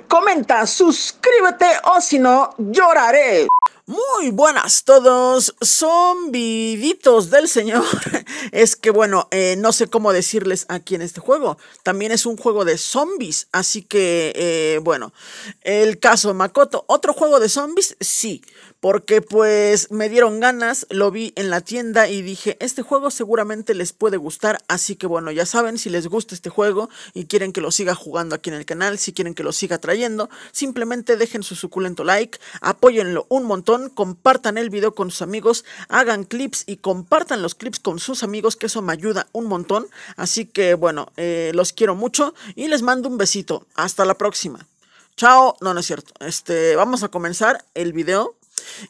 comenta, suscríbete o si no, lloraré. Muy buenas todos, zombiditos del señor. es que bueno, eh, no sé cómo decirles aquí en este juego. También es un juego de zombies, así que eh, bueno, el caso Makoto, ¿otro juego de zombies? Sí, porque pues me dieron ganas, lo vi en la tienda y dije, este juego seguramente les puede gustar, así que bueno, ya saben, si les gusta este juego y quieren que lo siga jugando aquí en el canal, si quieren que lo siga trayendo, simplemente dejen su suculento like, apóyenlo un montón compartan el video con sus amigos, hagan clips y compartan los clips con sus amigos, que eso me ayuda un montón. Así que bueno, eh, los quiero mucho y les mando un besito. Hasta la próxima. Chao, no, no es cierto. Este, vamos a comenzar el video.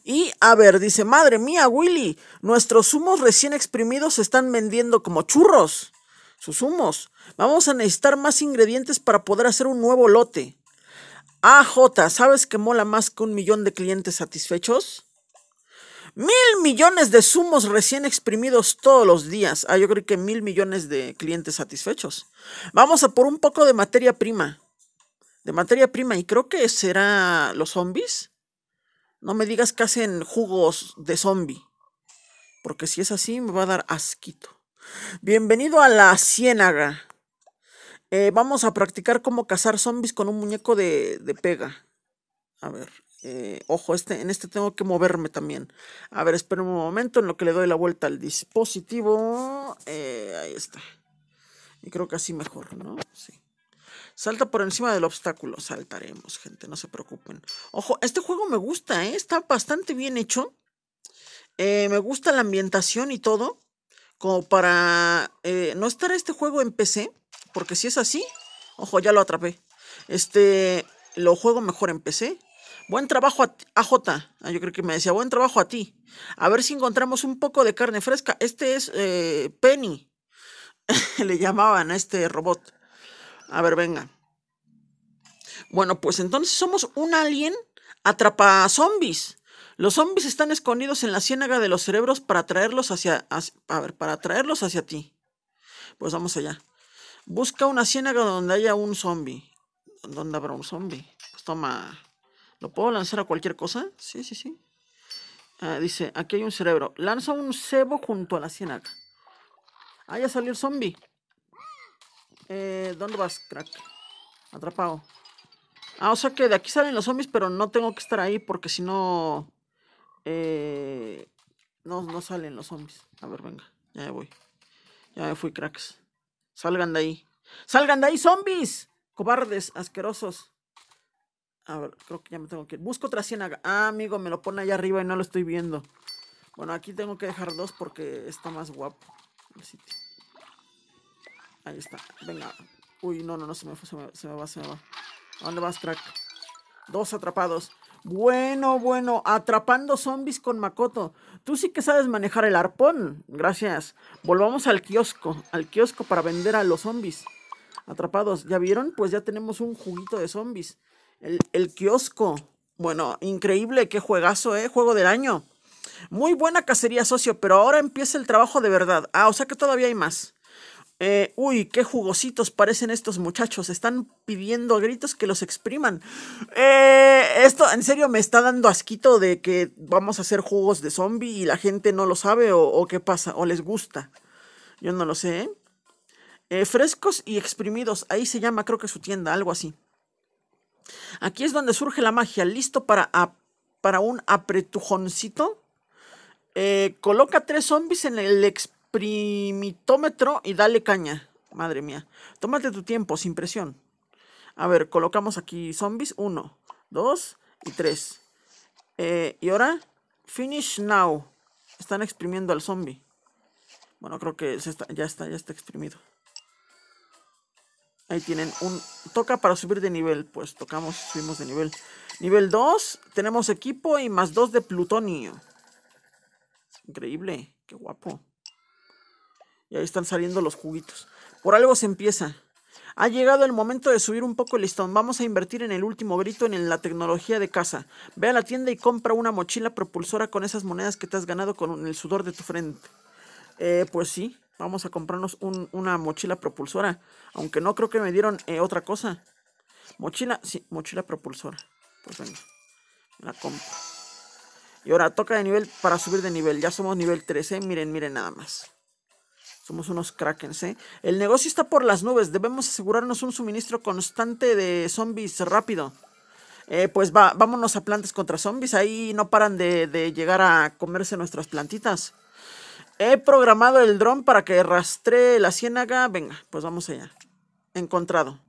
Y a ver, dice, madre mía, Willy, nuestros humos recién exprimidos se están vendiendo como churros. Sus humos. Vamos a necesitar más ingredientes para poder hacer un nuevo lote. AJ, ¿sabes qué mola más que un millón de clientes satisfechos? Mil millones de zumos recién exprimidos todos los días. Ah, yo creo que mil millones de clientes satisfechos. Vamos a por un poco de materia prima. De materia prima, y creo que será los zombies. No me digas que hacen jugos de zombie. Porque si es así, me va a dar asquito. Bienvenido a la ciénaga. Eh, vamos a practicar cómo cazar zombies con un muñeco de, pega. A ver, eh, ojo, este, en este tengo que moverme también. A ver, esperen un momento en lo que le doy la vuelta al dispositivo. Eh, ahí está. Y creo que así mejor, ¿no? Sí. Salta por encima del obstáculo. Saltaremos, gente, no se preocupen. Ojo, este juego me gusta, ¿eh? Está bastante bien hecho. me gusta la ambientación y todo. Como para no estar este juego en PC. Porque si es así, ojo, ya lo atrapé. Este, lo juego mejor en PC. Buen trabajo a AJ. Ah, yo creo que me decía, buen trabajo a ti. A ver si encontramos un poco de carne fresca. Este es eh, Penny. Le llamaban a este robot. A ver, venga. Bueno, pues entonces somos un alien atrapa zombies. Los zombies están escondidos en la ciénaga de los cerebros para traerlos hacia a ver, para traerlos hacia ti. Pues vamos allá. Busca una ciénaga donde haya un zombie. ¿Dónde habrá un zombie? Pues toma. ¿Lo puedo lanzar a cualquier cosa? Sí, sí, sí. Ah, dice, aquí hay un cerebro. Lanza un cebo junto a la ciénaga. Ah, ya salió el zombie. Eh, ¿Dónde vas, crack? Atrapado. Ah, o sea que de aquí salen los zombies, pero no tengo que estar ahí porque si no... Eh, no, no salen los zombies. A ver, venga. Ya me voy. Ya me fui, cracks. Salgan de ahí. Salgan de ahí, zombies. Cobardes, asquerosos. A ver, creo que ya me tengo que ir. Busco otra ciénaga. Ah, amigo, me lo pone allá arriba y no lo estoy viendo. Bueno, aquí tengo que dejar dos porque está más guapo Ahí está. Venga. Uy, no, no, no, se me, fue, se me, va, se me va. ¿A dónde vas, crack? Dos atrapados. Bueno, bueno, atrapando zombies con Makoto. Tú sí que sabes manejar el arpón. Gracias. Volvamos al kiosco, al kiosco para vender a los zombies. Atrapados, ¿ya vieron? Pues ya tenemos un juguito de zombies. El, kiosco. Bueno, increíble, qué juegazo, ¿eh? Juego del año. Muy buena cacería, socio, pero ahora empieza el trabajo de verdad. Ah, o sea que todavía hay más. Eh, uy, qué jugositos parecen estos muchachos. Están pidiendo gritos que los expriman. Eh, esto en serio me está dando asquito de que vamos a hacer jugos de zombie y la gente no lo sabe o, qué pasa, o les gusta. Yo no lo sé. ¿eh? frescos y exprimidos. Ahí se llama, creo que su tienda, algo así. Aquí es donde surge la magia. Listo para, para un apretujoncito. coloca tres zombies en el ex primitómetro y dale caña. Madre mía. Tómate tu tiempo, sin presión. A ver, colocamos aquí zombies. Uno, dos y tres. Eh, y ahora, finish now. Están exprimiendo al zombie. Bueno, creo que ya está, ya está exprimido. Ahí tienen un... Toca para subir de nivel. Pues tocamos, subimos de nivel. Nivel 2. Tenemos equipo y más 2 de plutonio. Increíble. Qué guapo. Y ahí están saliendo los juguitos. Por algo se empieza. Ha llegado el momento de subir un poco el listón. Vamos a invertir en el último grito en la tecnología de casa. Ve a la tienda y compra una mochila propulsora con esas monedas que te has ganado con el sudor de tu frente. Eh, pues sí, vamos a comprarnos una mochila propulsora. Aunque no creo que me dieron eh, otra cosa. Mochila, sí, mochila propulsora. Pues venga, la compro. Y ahora toca de nivel para subir de nivel. Ya somos nivel 13. Miren, miren nada más. Somos unos krakens, ¿eh? El negocio está por las nubes. Debemos asegurarnos un suministro constante de zombies rápido. Eh, pues va, vámonos a plantas contra zombies. Ahí no paran de, llegar a comerse nuestras plantitas. He programado el dron para que rastree la ciénaga. Venga, pues vamos allá. Encontrado.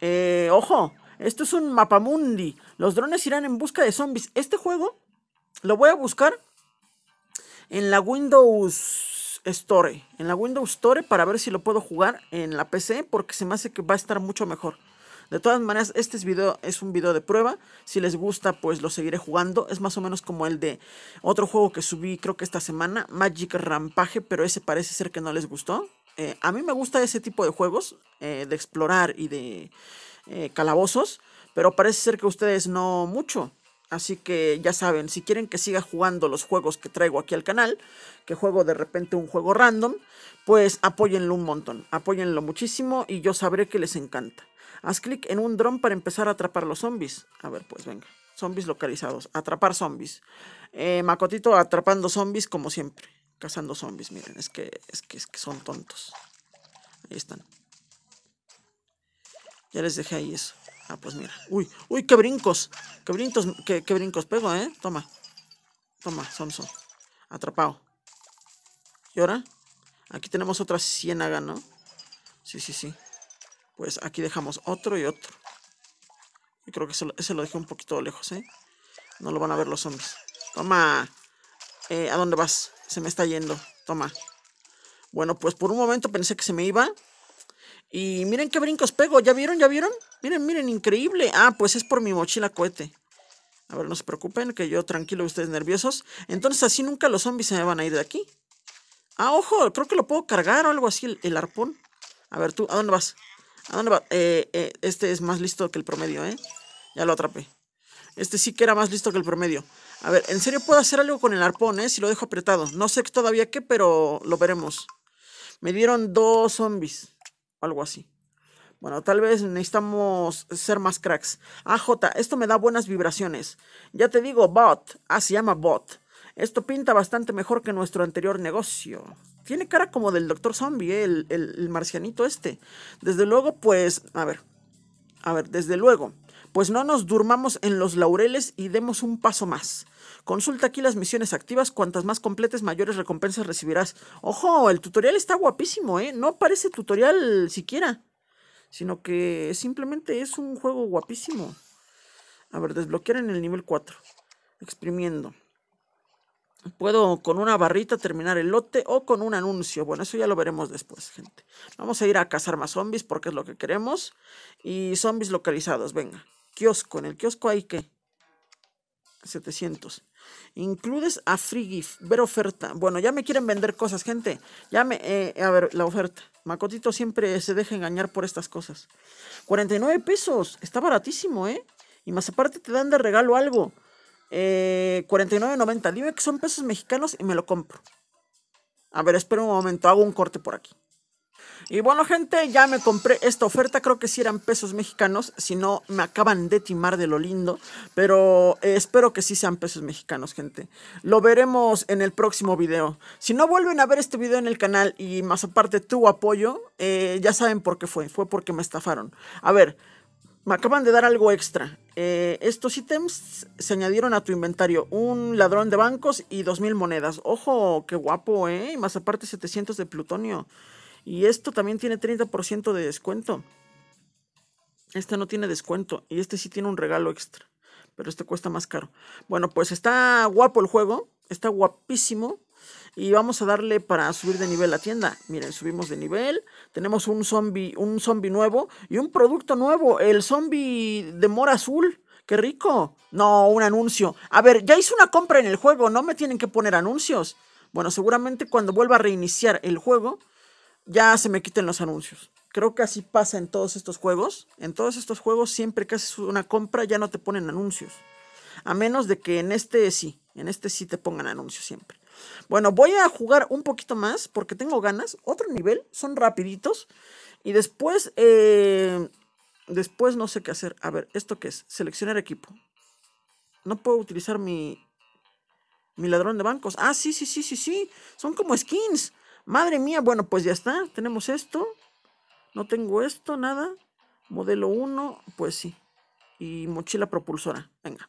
Eh, ojo, esto es un mapamundi. Los drones irán en busca de zombies. Este juego lo voy a buscar en la Windows Store, en la Windows Store para ver si lo puedo jugar en la PC porque se me hace que va a estar mucho mejor. De todas maneras, este video, es un video de prueba. Si les gusta, pues lo seguiré jugando. Es más o menos como el de otro juego que subí creo que esta semana, Magic Rampage, pero ese parece ser que no les gustó. Eh, a mí me gusta ese tipo de juegos, eh, de explorar y de eh, calabozos, pero parece ser que a ustedes no mucho. Así que ya saben, si quieren que siga jugando los juegos que traigo aquí al canal, que juego de repente un juego random, pues apóyenlo un montón, apóyenlo muchísimo y yo sabré que les encanta. Haz clic en un dron para empezar a atrapar los zombies. A ver, pues venga, zombies localizados, atrapar zombies. Eh, Macotito atrapando zombies como siempre, cazando zombies, miren, es que, es que, es que son tontos. Ahí están. Ya les dejé ahí eso. Ah, pues mira. Uy, uy, qué brincos. Qué brincos, qué, brincos pego, ¿eh? Toma. Toma, son Atrapado. ¿Y ahora? Aquí tenemos otra ciénaga, ¿no? Sí, sí, sí. Pues aquí dejamos otro y otro. Y creo que ese, lo dejé un poquito lejos, ¿eh? No lo van a ver los zombies. Toma. Eh, ¿A dónde vas? Se me está yendo. Toma. Bueno, pues por un momento pensé que se me iba. Y miren qué brincos pego. ¿Ya vieron? ¿Ya vieron? Miren, miren, increíble. Ah, pues es por mi mochila cohete. A ver, no se preocupen, que yo tranquilo, ustedes nerviosos. Entonces así nunca los zombies se me van a ir de aquí. Ah, ojo, creo que lo puedo cargar o algo así, el, arpón. A ver, tú, ¿a dónde vas? ¿A dónde vas? Eh, eh, este es más listo que el promedio, ¿eh? Ya lo atrapé. Este sí que era más listo que el promedio. A ver, en serio puedo hacer algo con el arpón, ¿eh? Si lo dejo apretado. No sé todavía qué, pero lo veremos. Me dieron dos zombies. Algo así. Bueno, tal vez necesitamos ser más cracks. AJ, esto me da buenas vibraciones. Ya te digo, bot. Ah, se llama bot. Esto pinta bastante mejor que nuestro anterior negocio. Tiene cara como del Doctor Zombie, eh, el, el marcianito este. Desde luego, pues, a ver. A ver, desde luego. Pues no nos durmamos en los laureles y demos un paso más. Consulta aquí las misiones activas, cuantas más completes mayores recompensas recibirás. Ojo, el tutorial está guapísimo, ¿eh? No parece tutorial siquiera sino que simplemente es un juego guapísimo. A ver, desbloquear en el nivel 4, exprimiendo. Puedo con una barrita terminar el lote o con un anuncio. Bueno, eso ya lo veremos después, gente. Vamos a ir a cazar más zombies porque es lo que queremos. Y zombies localizados, venga. Kiosco, en el kiosco hay que... 700. Includes a free gift. Ver oferta. Bueno, ya me quieren vender cosas, gente. Ya me. Eh, a ver, la oferta. Macotito siempre se deja engañar por estas cosas. 49 pesos. Está baratísimo, ¿eh? Y más aparte te dan de regalo algo. Eh, 49.90. Dime que son pesos mexicanos y me lo compro. A ver, espera un momento. Hago un corte por aquí. Y bueno, gente, ya me compré esta oferta. Creo que si sí eran pesos mexicanos. Si no, me acaban de timar de lo lindo. Pero eh, espero que sí sean pesos mexicanos, gente. Lo veremos en el próximo video. Si no vuelven a ver este video en el canal y más aparte tu apoyo, eh, ya saben por qué fue. Fue porque me estafaron. A ver, me acaban de dar algo extra. Eh, estos ítems se añadieron a tu inventario. Un ladrón de bancos y 2.000 monedas. Ojo, qué guapo, ¿eh? Y más aparte 700 de plutonio. Y esto también tiene 30% de descuento. Este no tiene descuento y este sí tiene un regalo extra, pero este cuesta más caro. Bueno, pues está guapo el juego, está guapísimo. Y vamos a darle para subir de nivel la tienda. Miren, subimos de nivel. Tenemos un zombie, un zombie nuevo y un producto nuevo. El zombie de mora azul. ¡Qué rico! No, un anuncio. A ver, ya hice una compra en el juego. No me tienen que poner anuncios. Bueno, seguramente cuando vuelva a reiniciar el juego, ya se me quiten los anuncios. Creo que así pasa en todos estos juegos. En todos estos juegos, siempre que haces una compra, ya no te ponen anuncios. A menos de que en este sí, en este sí te pongan anuncios siempre. Bueno, voy a jugar un poquito más porque tengo ganas. Otro nivel, son rapiditos. Y después, eh, después no sé qué hacer. A ver, ¿esto qué es? Seleccionar equipo. No puedo utilizar mi, mi ladrón de bancos. Ah, sí, sí, sí, sí, sí. Son como skins. Madre mía, bueno, pues ya está. Tenemos esto. No tengo esto, nada. Modelo 1, pues sí. Y mochila propulsora. Venga.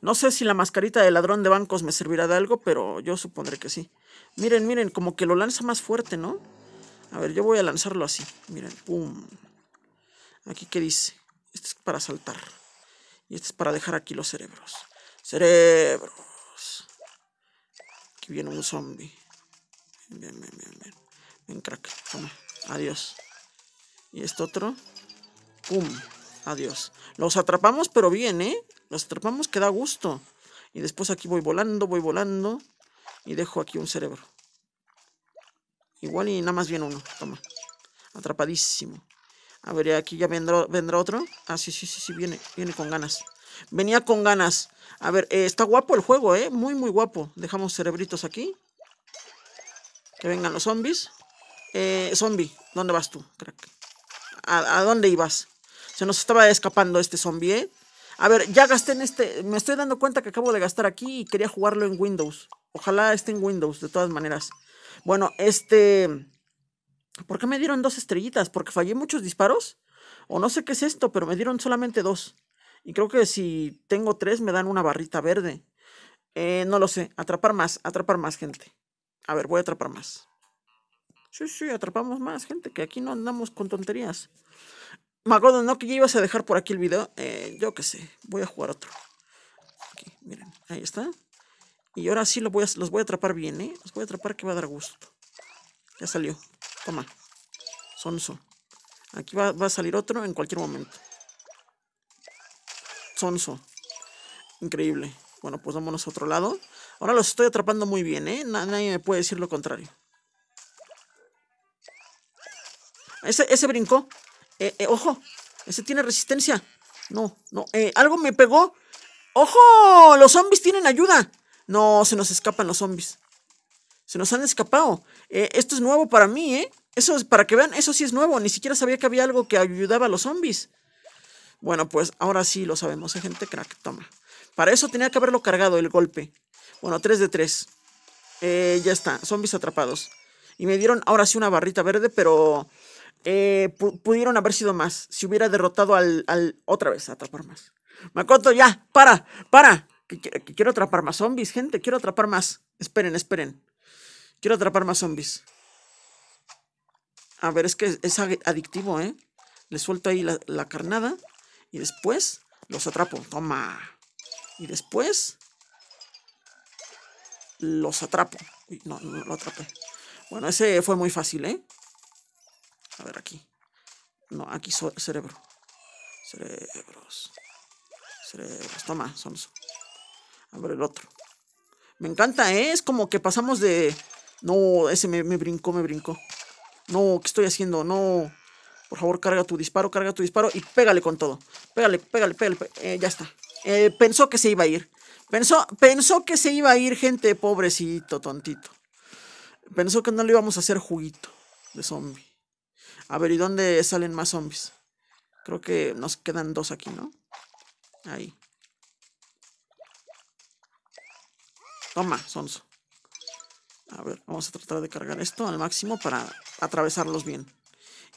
No sé si la mascarita de ladrón de bancos me servirá de algo, pero yo supondré que sí. Miren, miren, como que lo lanza más fuerte, ¿no? A ver, yo voy a lanzarlo así. Miren, pum. Aquí qué dice. Este es para saltar. Y este es para dejar aquí los cerebros. Cerebros. Aquí viene un zombie. Bien, bien, bien, bien. Bien, crack. Toma. Adiós. Y este otro. Pum. Adiós. Los atrapamos, pero bien, ¿eh? Los atrapamos que da gusto. Y después aquí voy volando, voy volando. Y dejo aquí un cerebro. Igual y nada más viene uno. Toma. Atrapadísimo. A ver, aquí ya vendrá, vendrá otro. Ah, sí, sí, sí, sí, viene, viene con ganas. Venía con ganas. A ver, eh, está guapo el juego, ¿eh? Muy, muy guapo. Dejamos cerebritos aquí. Que vengan los zombies. Eh, zombie, ¿dónde vas tú, ¿A, dónde ibas? Se nos estaba escapando este zombie, ¿eh? A ver, ya gasté en este... Me estoy dando cuenta que acabo de gastar aquí y quería jugarlo en Windows. Ojalá esté en Windows, de todas maneras. Bueno, este... ¿Por qué me dieron dos estrellitas? ¿Porque fallé muchos disparos? O no sé qué es esto, pero me dieron solamente dos. Y creo que si tengo tres me dan una barrita verde. Eh, no lo sé. Atrapar más, atrapar más gente. A ver, voy a atrapar más. Sí, sí, atrapamos más gente, que aquí no andamos con tonterías. Magodo, ¿no que ya ibas a dejar por aquí el video? Eh, yo qué sé, voy a jugar otro. Aquí, miren, ahí está. Y ahora sí los voy, a, los voy atrapar bien, ¿eh? Los voy a atrapar que va a dar gusto. Ya salió. Toma. Sonso. Aquí va, va a salir otro en cualquier momento. Sonso. Increíble. Bueno, pues vámonos a otro lado. Ahora los estoy atrapando muy bien, ¿eh? Nadie me puede decir lo contrario. Ese, ese brincó. Eh, eh, ojo, ese tiene resistencia. No, no. Eh, algo me pegó. ¡Ojo! Los zombies tienen ayuda. No, se nos escapan los zombies. Se nos han escapado. esto es nuevo para mí, ¿eh? Eso es para que vean, eso sí es nuevo. Ni siquiera sabía que había algo que ayudaba a los zombies. Bueno, pues ahora sí lo sabemos, ¿eh, gente crack. Toma. Para eso tenía que haberlo cargado el golpe. Bueno, 3 de 3. Eh, ya está, zombies atrapados. Y me dieron ahora sí una barrita verde, pero eh, pudieron haber sido más. Si hubiera derrotado al, otra vez, a atrapar más. Makoto, ya, para, para. quiero atrapar más zombies, gente. Quiero atrapar más. Esperen, esperen. Quiero atrapar más zombies. A ver, es que es, adictivo, ¿eh? Le suelto ahí la carnada y después los atrapo. Toma. Y después los atrapo. no, no lo atrapé. Bueno, ese fue muy fácil, ¿eh? A ver aquí. No, aquí cerebro. Cerebros. Cerebros. Toma, Sonso. A ver el otro. Me encanta, ¿eh? Es como que pasamos de... No, ese me, me brincó, me brincó. No, ¿qué estoy haciendo? No. Por favor, carga tu disparo, carga tu disparo y pégale con todo. Pégale, pégale, pégale. Eh, ya está. Eh, pensó que se iba a ir. Pensó, pensó que se iba a ir gente pobrecito, tontito. Pensó que no le íbamos a hacer juguito de zombie. A ver, ¿y dónde salen más zombies? Creo que nos quedan dos aquí, ¿no? Ahí. Toma, sonso. A ver, vamos a tratar de cargar esto al máximo para atravesarlos bien.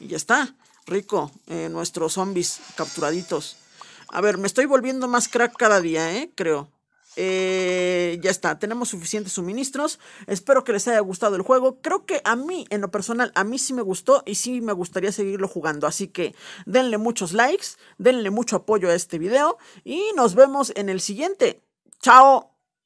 Y ya está. Rico, eh, nuestros zombies capturaditos. A ver, me estoy volviendo más crack cada día, ¿eh? Creo. Eh, ya está, tenemos suficientes suministros. Espero que les haya gustado el juego. Creo que a mí, en lo personal, a mí sí me gustó y sí me gustaría seguirlo jugando. Así que denle muchos likes, denle mucho apoyo a este video y nos vemos en el siguiente. ¡Chao!